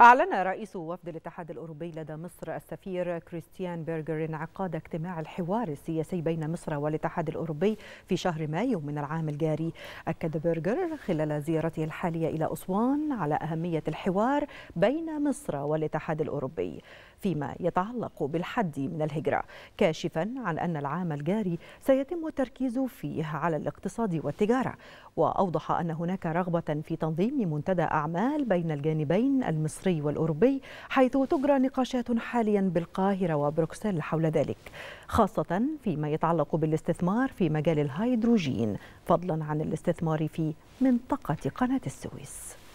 أعلن رئيس وفد الاتحاد الأوروبي لدى مصر السفير كريستيان بيرجر انعقاد اجتماع الحوار السياسي بين مصر والاتحاد الأوروبي في شهر مايو من العام الجاري أكد بيرجر خلال زيارته الحالية إلى أسوان على أهمية الحوار بين مصر والاتحاد الأوروبي فيما يتعلق بالحد من الهجرة كاشفا عن أن العام الجاري سيتم التركيز فيه على الاقتصاد والتجارة وأوضح أن هناك رغبة في تنظيم منتدى أعمال بين الجانبين المصري المصري والأوروبي حيث تجرى نقاشات حاليا بالقاهرة وبروكسل حول ذلك خاصة فيما يتعلق بالاستثمار في مجال الهيدروجين فضلا عن الاستثمار في منطقة قناة السويس